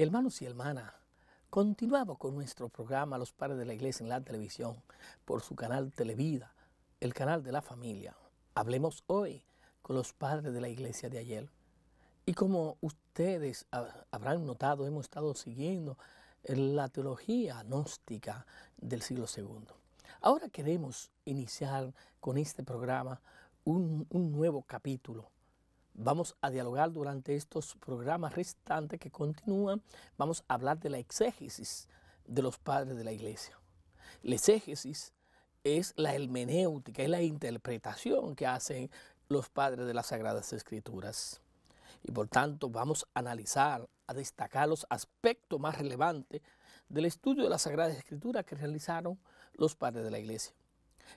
Hermanos y hermanas, continuamos con nuestro programa Los Padres de la Iglesia en la televisión por su canal Televida, el canal de la familia. Hablemos hoy con los padres de la iglesia de ayer. Y como ustedes habrán notado, hemos estado siguiendo la teología gnóstica del siglo II. Ahora queremos iniciar con este programa un, un nuevo capítulo Vamos a dialogar durante estos programas restantes que continúan. Vamos a hablar de la exégesis de los padres de la iglesia. La exégesis es la hermenéutica, es la interpretación que hacen los padres de las Sagradas Escrituras. Y por tanto vamos a analizar, a destacar los aspectos más relevantes del estudio de las Sagradas Escrituras que realizaron los padres de la iglesia,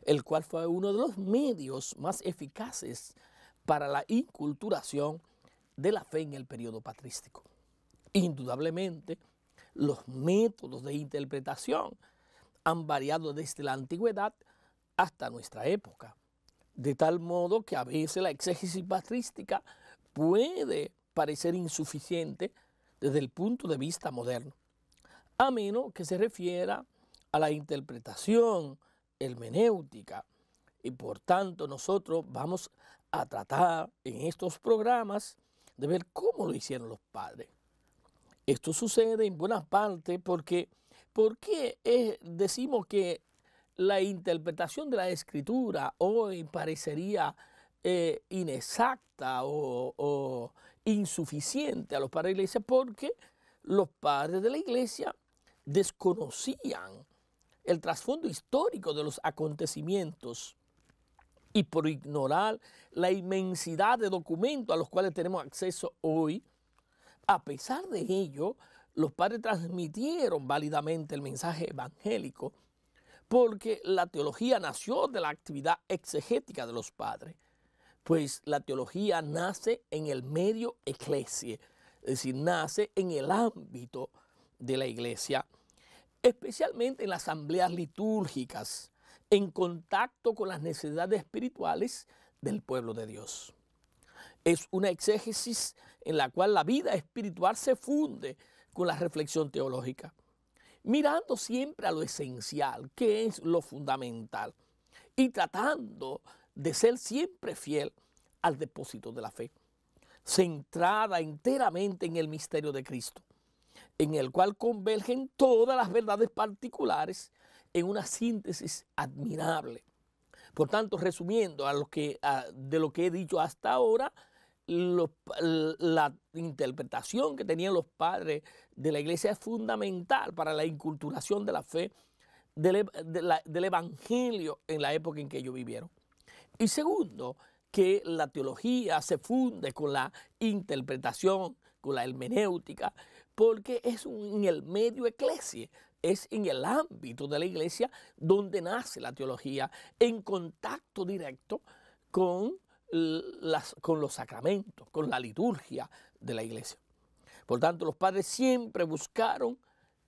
el cual fue uno de los medios más eficaces para la inculturación de la fe en el periodo patrístico. Indudablemente, los métodos de interpretación han variado desde la antigüedad hasta nuestra época, de tal modo que a veces la exégesis patrística puede parecer insuficiente desde el punto de vista moderno, a menos que se refiera a la interpretación hermenéutica, y por tanto nosotros vamos a tratar en estos programas de ver cómo lo hicieron los padres. Esto sucede en buena parte porque ¿por eh, decimos que la interpretación de la escritura hoy parecería eh, inexacta o, o, insuficiente a los padres de la iglesia? Porque los padres de la iglesia desconocían el trasfondo histórico de los acontecimientos y por ignorar la inmensidad de documentos a los cuales tenemos acceso hoy, a pesar de ello, los padres transmitieron válidamente el mensaje evangélico porque la teología nació de la actividad exegética de los padres, pues la teología nace en el medio eclesie, es decir, nace en el ámbito de la iglesia, especialmente en las asambleas litúrgicas en contacto con las necesidades espirituales del pueblo de Dios. Es una exégesis en la cual la vida espiritual se funde con la reflexión teológica, mirando siempre a lo esencial, que es lo fundamental, y tratando de ser siempre fiel al depósito de la fe, centrada enteramente en el misterio de Cristo, en el cual convergen todas las verdades particulares en una síntesis admirable. Por tanto, resumiendo a lo que, de lo que he dicho hasta ahora, la interpretación que tenían los padres de la iglesia es fundamental para la inculturación de la fe e, del, evangelio en la época en que ellos vivieron. Y segundo, que la teología se funde con la interpretación, con la hermenéutica, porque es en el medio eclesia es en el ámbito de la iglesia donde nace la teología, en contacto directo con, los sacramentos, con la liturgia de la iglesia. Por tanto, los padres siempre buscaron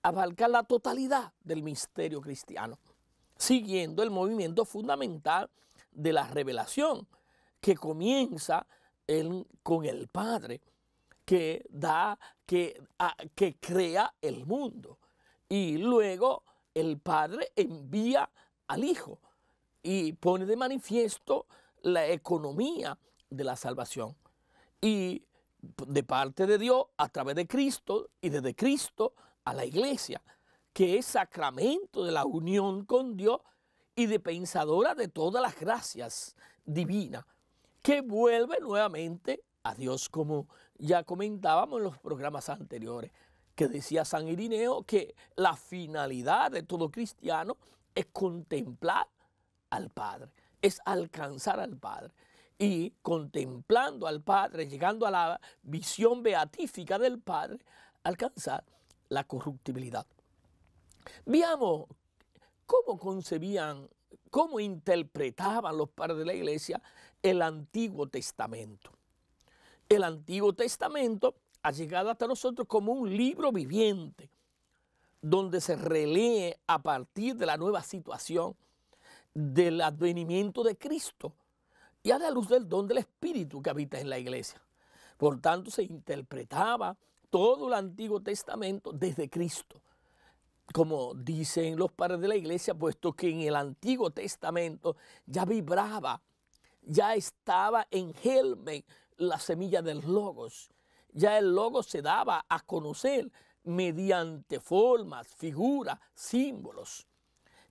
abarcar la totalidad del misterio cristiano, siguiendo el movimiento fundamental de la revelación, que comienza con el Padre, que da, que crea el mundo y luego el Padre envía al Hijo y pone de manifiesto la economía de la salvación. Y de parte de Dios, a través de Cristo y desde Cristo a la iglesia, que es sacramento de la unión con Dios y de pensadora de todas las gracias divinas, que vuelve nuevamente a Dios, como ya comentábamos en los programas anteriores que decía San Irineo que la finalidad de todo cristiano es contemplar al Padre, es alcanzar al Padre. Y contemplando al Padre, llegando a la visión beatífica del Padre, alcanzar la corruptibilidad. Veamos cómo concebían, cómo interpretaban los padres de la iglesia el Antiguo Testamento. El Antiguo Testamento ha llegado hasta nosotros como un libro viviente, donde se relee a partir de la nueva situación del advenimiento de Cristo y a la luz del don del Espíritu que habita en la iglesia. Por tanto, se interpretaba todo el Antiguo Testamento desde Cristo. Como dicen los padres de la iglesia, puesto que en el Antiguo Testamento ya vibraba, ya estaba en germen la semilla del Logos ya el logo se daba a conocer mediante formas, figuras, símbolos.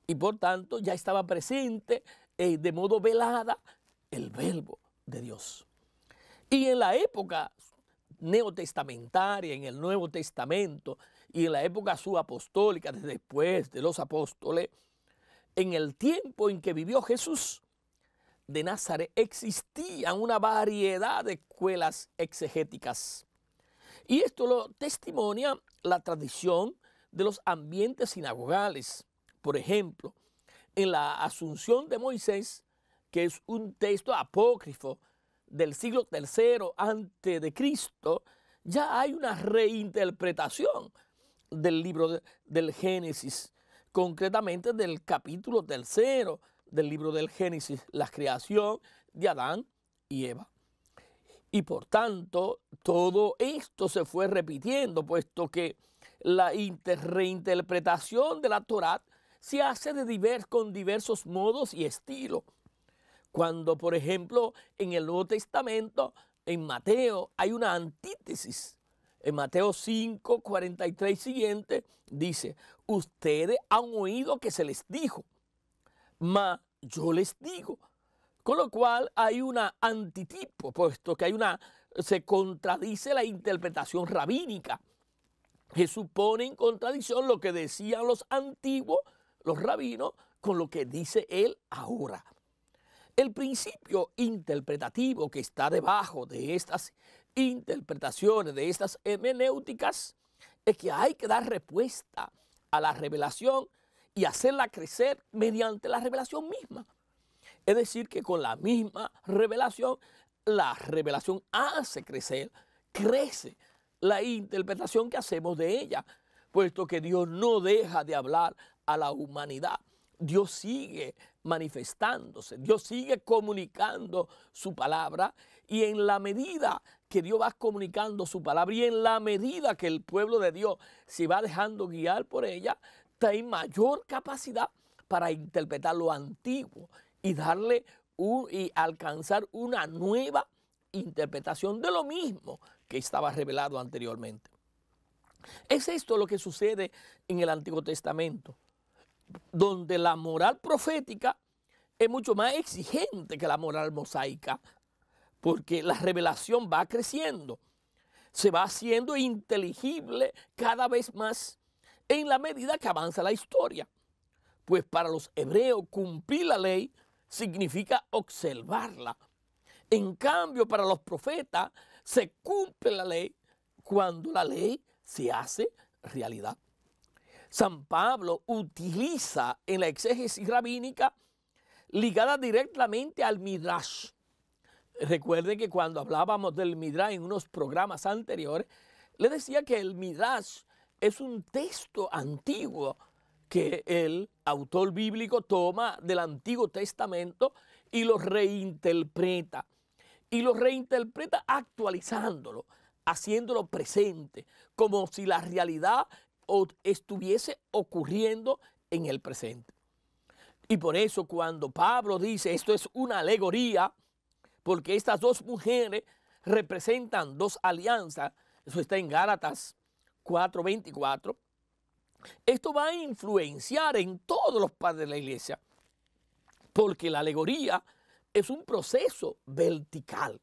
Y por tanto ya estaba presente eh, de modo velada el verbo de Dios. Y en la época neotestamentaria, en el Nuevo Testamento y en la época subapostólica, desde después de los apóstoles, en el tiempo en que vivió Jesús de Nazaret existían una variedad de escuelas exegéticas y esto lo testimonia la tradición de los ambientes sinagogales. Por ejemplo, en la Asunción de Moisés, que es un texto apócrifo del siglo III antes de Cristo, ya hay una reinterpretación del libro del Génesis, concretamente del capítulo tercero del libro del Génesis, la creación de Adán y Eva. Y por tanto, todo esto se fue repitiendo, puesto que la reinterpretación de la Torá se hace de con diversos modos y estilos. Cuando, por ejemplo, en el Nuevo Testamento, en Mateo, hay una antítesis. En Mateo 5, 43 siguiente, dice, ustedes han oído que se les dijo, mas yo les digo, con lo cual hay una antitipo, puesto que hay una, se contradice la interpretación rabínica, que supone en contradicción lo que decían los antiguos, los rabinos, con lo que dice él ahora. El principio interpretativo que está debajo de estas interpretaciones, de estas hermenéuticas, es que hay que dar respuesta a la revelación y hacerla crecer mediante la revelación misma. Es decir, que con la misma revelación, la revelación hace crecer, crece la interpretación que hacemos de ella, puesto que Dios no deja de hablar a la humanidad. Dios sigue manifestándose, Dios sigue comunicando su palabra y en la medida que Dios va comunicando su palabra y en la medida que el pueblo de Dios se va dejando guiar por ella, hay mayor capacidad para interpretar lo antiguo y darle un, y alcanzar una nueva interpretación de lo mismo que estaba revelado anteriormente. Es esto lo que sucede en el Antiguo Testamento, donde la moral profética es mucho más exigente que la moral mosaica, porque la revelación va creciendo, se va haciendo inteligible cada vez más en la medida que avanza la historia. Pues para los hebreos cumplir la ley significa observarla. En cambio, para los profetas se cumple la ley cuando la ley se hace realidad. San Pablo utiliza en la exégesis rabínica ligada directamente al Midrash. Recuerden que cuando hablábamos del Midrash en unos programas anteriores, le decía que el Midrash es un texto antiguo que el autor bíblico toma del Antiguo Testamento y lo reinterpreta. Y lo reinterpreta actualizándolo, haciéndolo presente, como si la realidad estuviese ocurriendo en el presente. Y por eso cuando Pablo dice esto es una alegoría, porque estas dos mujeres representan dos alianzas, eso está en Gálatas 4:24, esto va a influenciar en todos los padres de la iglesia, porque la alegoría es un proceso vertical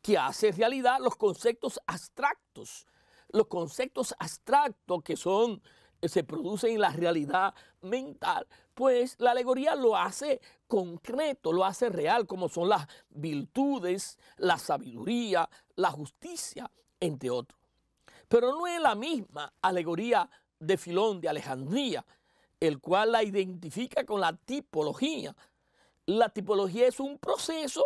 que hace realidad los conceptos abstractos, los conceptos abstractos que son eh, se producen en la realidad mental, pues la alegoría lo hace concreto, lo hace real, como son las virtudes, la sabiduría, la justicia, entre otros. Pero no es la misma alegoría de Filón de Alejandría, el cual la identifica con la tipología. La tipología es un proceso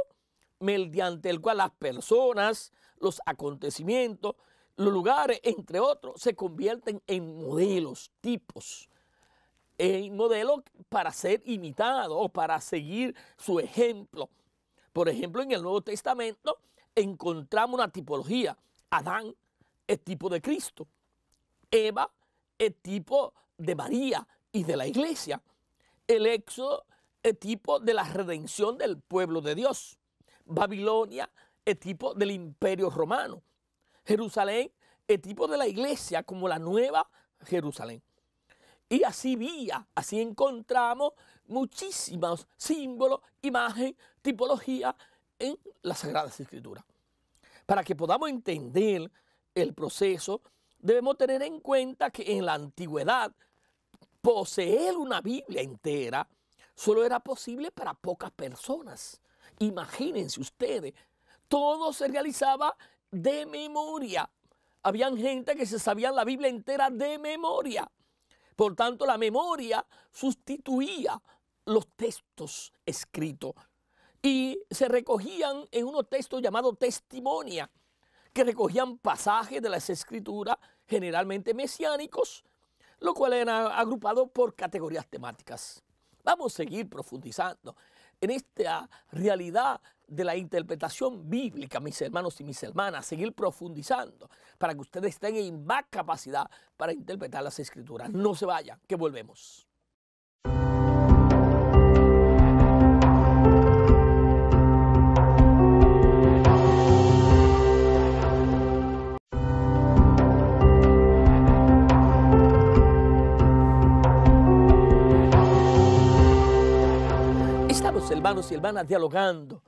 mediante el cual las personas, los acontecimientos, los lugares, entre otros, se convierten en modelos, tipos, en modelos para ser imitados o para seguir su ejemplo. Por ejemplo, en el Nuevo Testamento encontramos una tipología. Adán es tipo de Cristo. Eva es tipo de María y de la iglesia. El éxodo es tipo de la redención del pueblo de Dios. Babilonia es tipo del imperio romano. Jerusalén es tipo de la iglesia como la nueva Jerusalén. Y así vía, así encontramos muchísimos símbolos, imágenes, tipología en las Sagradas Escrituras. Para que podamos entender el proceso debemos tener en cuenta que en la antigüedad poseer una Biblia entera solo era posible para pocas personas. Imagínense ustedes, todo se realizaba de memoria. Habían gente que se sabía la Biblia entera de memoria. Por tanto, la memoria sustituía los textos escritos y se recogían en unos textos llamados testimonia que recogían pasajes de las escrituras, generalmente mesiánicos, lo cual era agrupado por categorías temáticas. Vamos a seguir profundizando en esta realidad de la interpretación bíblica, mis hermanos y mis hermanas, seguir profundizando para que ustedes estén en más capacidad para interpretar las escrituras. No se vayan, que volvemos. hermanos y hermanas dialogando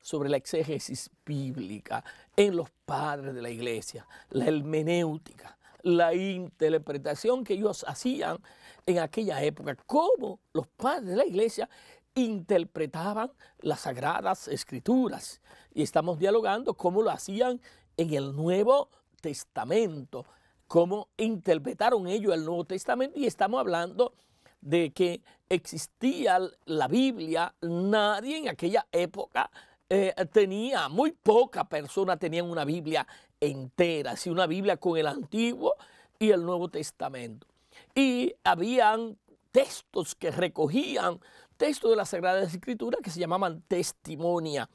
sobre la exégesis bíblica en los padres de la iglesia, la hermenéutica, la interpretación que ellos hacían en aquella época, cómo los padres de la iglesia interpretaban las sagradas escrituras. Y estamos dialogando cómo lo hacían en el Nuevo Testamento, cómo interpretaron ellos el Nuevo Testamento y estamos hablando de de que existía la Biblia, nadie en aquella época eh, tenía, muy poca persona tenía una Biblia entera, así una Biblia con el Antiguo y el Nuevo Testamento. Y habían textos que recogían textos de la Sagrada Escritura que se llamaban testimonia.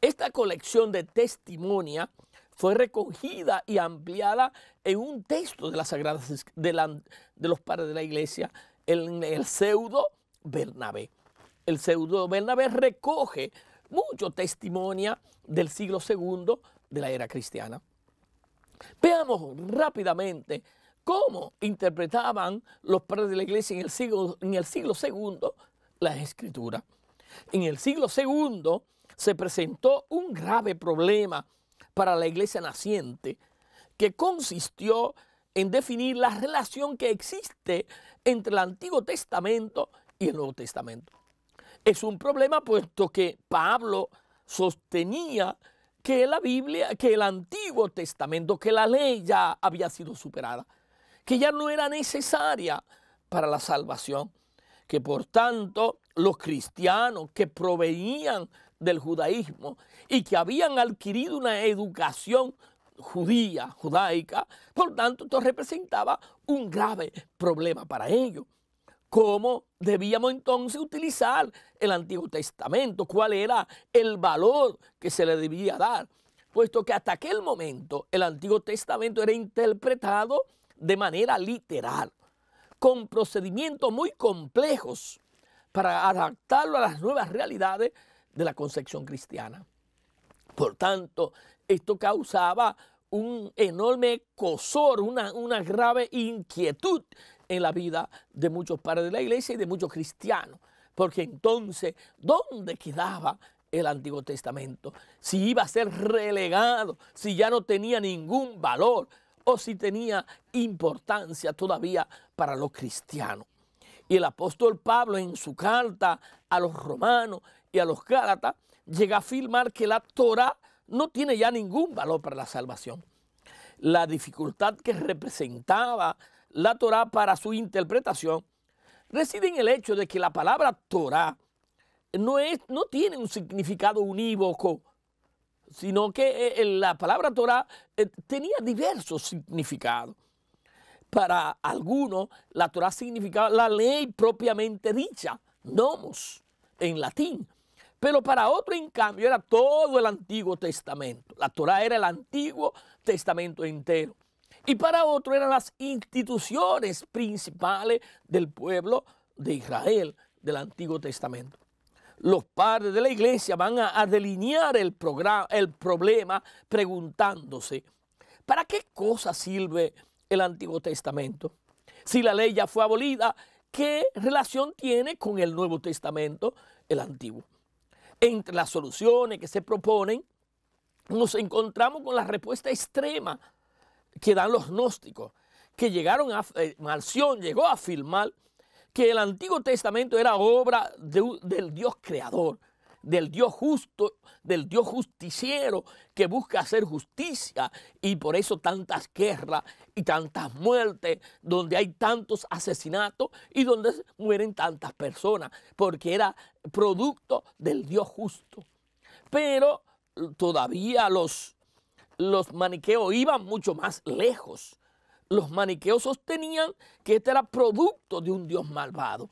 Esta colección de testimonia fue recogida y ampliada en un texto de, las sagradas, de los padres de la iglesia el pseudo Bernabé. El pseudo Bernabé recoge mucho testimonio del siglo II de la era cristiana. Veamos rápidamente cómo interpretaban los padres de la iglesia en el siglo, en el siglo II la escritura. En el siglo II se presentó un grave problema para la iglesia naciente que consistió en en definir la relación que existe entre el Antiguo Testamento y el Nuevo Testamento. Es un problema puesto que Pablo sostenía que la Biblia, que el Antiguo Testamento, que la ley ya había sido superada, que ya no era necesaria para la salvación, que por tanto los cristianos que provenían del judaísmo y que habían adquirido una educación judía, judaica, por tanto, esto representaba un grave problema para ellos. ¿Cómo debíamos entonces utilizar el Antiguo Testamento? ¿Cuál era el valor que se le debía dar? Puesto que hasta aquel momento el Antiguo Testamento era interpretado de manera literal, con procedimientos muy complejos para adaptarlo a las nuevas realidades de la concepción cristiana. Por tanto, esto causaba un enorme cosor, una, una grave inquietud en la vida de muchos padres de la iglesia y de muchos cristianos. Porque entonces, ¿dónde quedaba el Antiguo Testamento? Si iba a ser relegado, si ya no tenía ningún valor o si tenía importancia todavía para los cristianos. Y el apóstol Pablo en su carta a los romanos y a los gálatas llega a afirmar que la Torah no tiene ya ningún valor para la salvación. La dificultad que representaba la Torá para su interpretación reside en el hecho de que la palabra Torá no, tiene un significado unívoco, sino que eh, eh, la palabra Torá eh, tenía diversos significados. Para algunos, la Torá significaba la ley propiamente dicha, nomos, en latín pero para otro, en cambio, era todo el Antiguo Testamento. La Torah era el Antiguo Testamento entero. Y para otro eran las instituciones principales del pueblo de Israel del Antiguo Testamento. Los padres de la iglesia van a, delinear el problema preguntándose, ¿para qué cosa sirve el Antiguo Testamento? Si la ley ya fue abolida, ¿qué relación tiene con el Nuevo Testamento, el Antiguo? entre las soluciones que se proponen, nos encontramos con la respuesta extrema que dan los gnósticos, que llegaron a, eh, llegó a afirmar que el Antiguo Testamento era obra del Dios creador, del Dios justo, del Dios justiciero que busca hacer justicia y por eso tantas guerras y tantas muertes, donde hay tantos asesinatos y donde mueren tantas personas, porque era producto del Dios justo. Pero todavía los, los maniqueos iban mucho más lejos. Los maniqueos sostenían que este era producto de un Dios malvado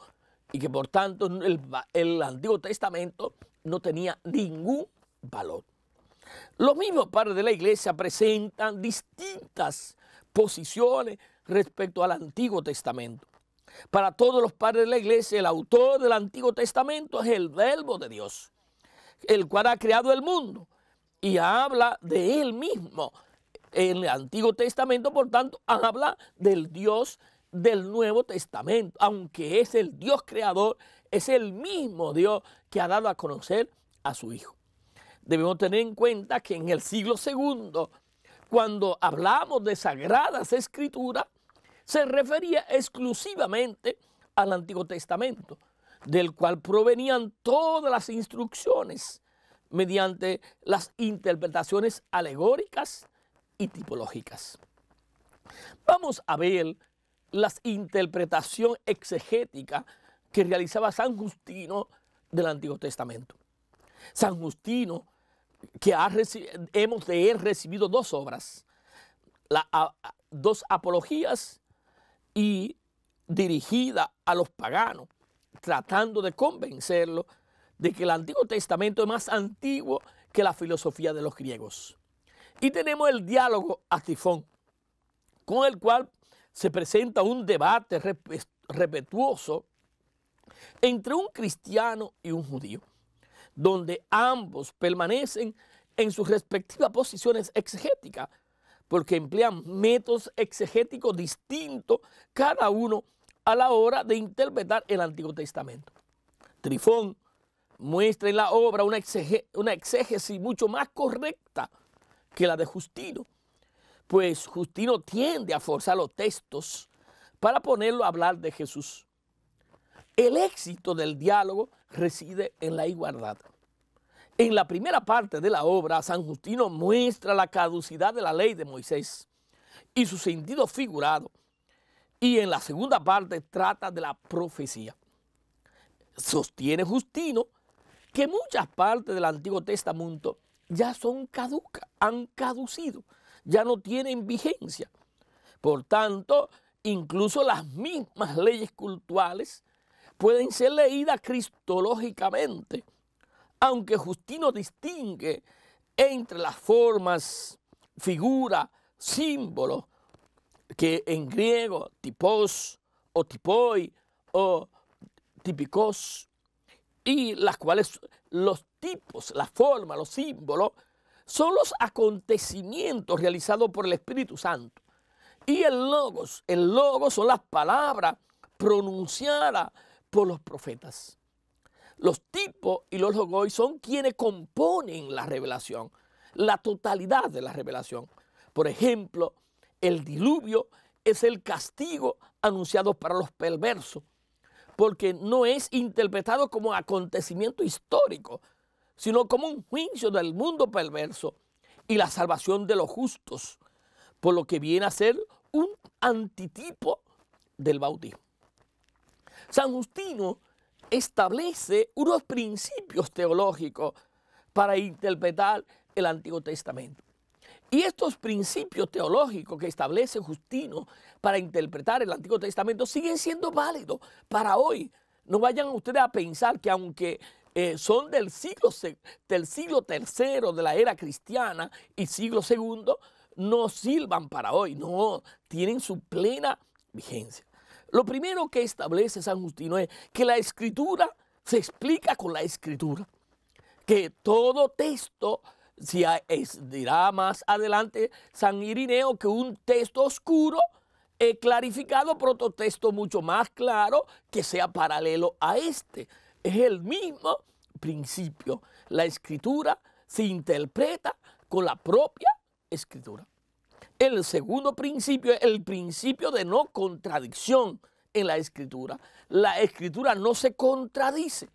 y que por tanto el, el Antiguo Testamento no tenía ningún valor. Los mismos padres de la iglesia presentan distintas posiciones respecto al Antiguo Testamento. Para todos los padres de la iglesia, el autor del Antiguo Testamento es el verbo de Dios, el cual ha creado el mundo y habla de él mismo. En el Antiguo Testamento, por tanto, habla del Dios del Nuevo Testamento, aunque es el Dios creador, es el mismo Dios que ha dado a conocer a su Hijo. Debemos tener en cuenta que en el siglo II, cuando hablamos de sagradas escrituras, se refería exclusivamente al Antiguo Testamento, del cual provenían todas las instrucciones mediante las interpretaciones alegóricas y tipológicas. Vamos a ver las interpretación exegética que realizaba San Justino del Antiguo Testamento. San Justino, que hemos de él recibido dos obras, dos apologías y dirigida a los paganos, tratando de convencerlos de que el Antiguo Testamento es más antiguo que la filosofía de los griegos. Y tenemos el diálogo a Tifón, con el cual se presenta un debate respetuoso entre un cristiano y un judío, donde ambos permanecen en sus respectivas posiciones exegéticas, porque emplean métodos exegéticos distintos cada uno a la hora de interpretar el Antiguo Testamento. Trifón muestra en la obra una, exégesis mucho más correcta que la de Justino, pues Justino tiende a forzar los textos para ponerlo a hablar de Jesús. El éxito del diálogo reside en la igualdad. En la primera parte de la obra, San Justino muestra la caducidad de la ley de Moisés y su sentido figurado. Y en la segunda parte trata de la profecía. Sostiene Justino que muchas partes del Antiguo Testamento ya son caducas, han caducido ya no tienen vigencia. Por tanto, incluso las mismas leyes cultuales pueden ser leídas cristológicamente, aunque Justino distingue entre las formas, figuras, símbolos, que en griego tipos o tipoi o tipicos y las cuales los tipos, las formas, los símbolos son los acontecimientos realizados por el Espíritu Santo. Y el logos, el logos son las palabras pronunciadas por los profetas. Los tipos y los logos son quienes componen la revelación, la totalidad de la revelación. Por ejemplo, el diluvio es el castigo anunciado para los perversos, porque no es interpretado como acontecimiento histórico, sino como un juicio del mundo perverso y la salvación de los justos, por lo que viene a ser un antitipo del bautismo. San Justino establece unos principios teológicos para interpretar el Antiguo Testamento. Y estos principios teológicos que establece Justino para interpretar el Antiguo Testamento siguen siendo válidos para hoy. No vayan ustedes a pensar que aunque eh, son del siglo, del siglo tercero de la era cristiana y siglo segundo, no sirvan para hoy, no, tienen su plena vigencia. Lo primero que establece San Justino es que la escritura se explica con la escritura, que todo texto, si dirá más adelante San Irineo, que un texto oscuro es clarificado por otro texto mucho más claro que sea paralelo a este. Es el mismo principio. La escritura se interpreta con la propia escritura. El segundo principio es el principio de no contradicción en la escritura. La escritura no se contradice,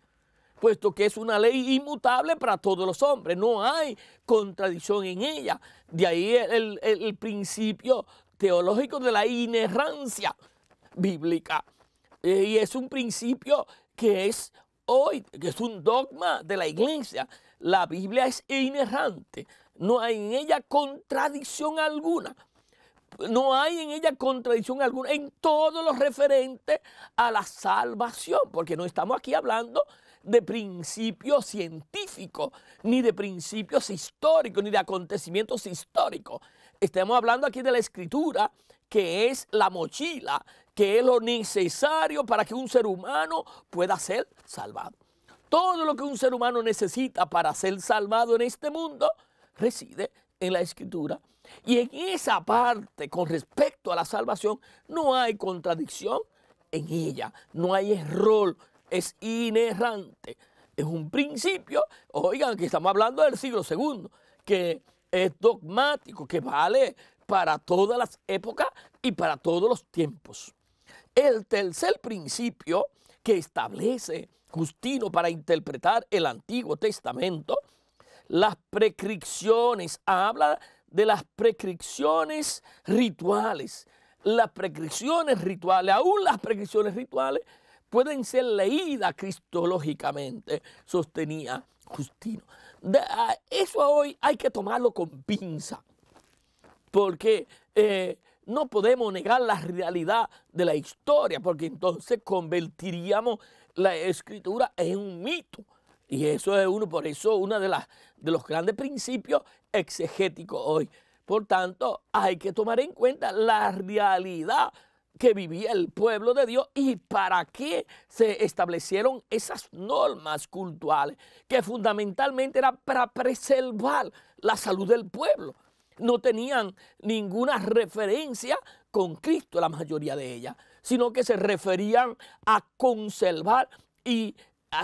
puesto que es una ley inmutable para todos los hombres. No hay contradicción en ella. De ahí el, principio teológico de la inerrancia bíblica. Eh, y es un principio que es hoy, que es un dogma de la iglesia, la Biblia es inerrante, no hay en ella contradicción alguna. No hay en ella contradicción alguna en todo lo referente a la salvación, porque no estamos aquí hablando de principios científicos, ni de principios históricos, ni de acontecimientos históricos. Estamos hablando aquí de la escritura, que es la mochila que es lo necesario para que un ser humano pueda ser salvado. Todo lo que un ser humano necesita para ser salvado en este mundo reside en la escritura. Y en esa parte con respecto a la salvación no hay contradicción en ella, no hay error, es inerrante. Es un principio, oigan que estamos hablando del siglo II, que es dogmático, que vale para todas las épocas y para todos los tiempos. El tercer principio que establece Justino para interpretar el Antiguo Testamento, las prescripciones, habla de las prescripciones rituales. Las prescripciones rituales, aún las prescripciones rituales pueden ser leídas cristológicamente, sostenía Justino. Ah, eso hoy hay que tomarlo con pinza, porque eh, no podemos negar la realidad de la historia, porque entonces convertiríamos la escritura en un mito. Y eso es uno, por eso uno de, las, de los grandes principios exegéticos hoy. Por tanto, hay que tomar en cuenta la realidad que vivía el pueblo de Dios y para qué se establecieron esas normas culturales, que fundamentalmente era para preservar la salud del pueblo no tenían ninguna referencia con Cristo, la mayoría de ellas, sino que se referían a conservar y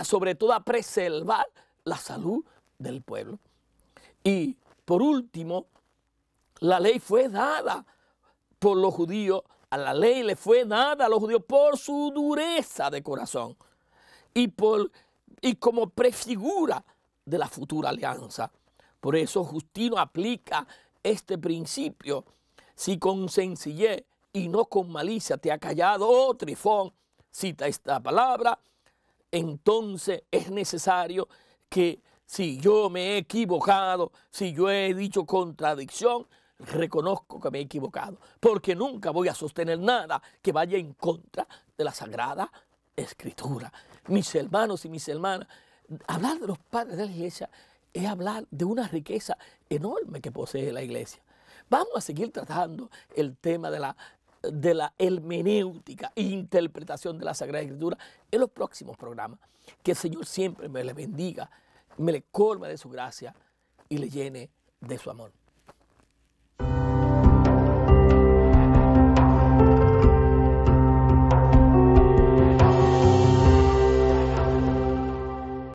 sobre todo a preservar la salud del pueblo. Y por último, la ley fue dada por los judíos, a la ley le fue dada a los judíos por su dureza de corazón y, por, y como prefigura de la futura alianza. Por eso Justino aplica este principio, si con sencillez y no con malicia te ha callado, oh Trifón, cita esta palabra, entonces es necesario que si yo me he equivocado, si yo he dicho contradicción, reconozco que me he equivocado, porque nunca voy a sostener nada que vaya en contra de la Sagrada Escritura. Mis hermanos y mis hermanas, hablar de los padres de la iglesia es hablar de una riqueza enorme que posee la iglesia. Vamos a seguir tratando el tema de la, de la hermenéutica e interpretación de la Sagrada Escritura en los próximos programas. Que el Señor siempre me le bendiga, me le colme de su gracia y le llene de su amor.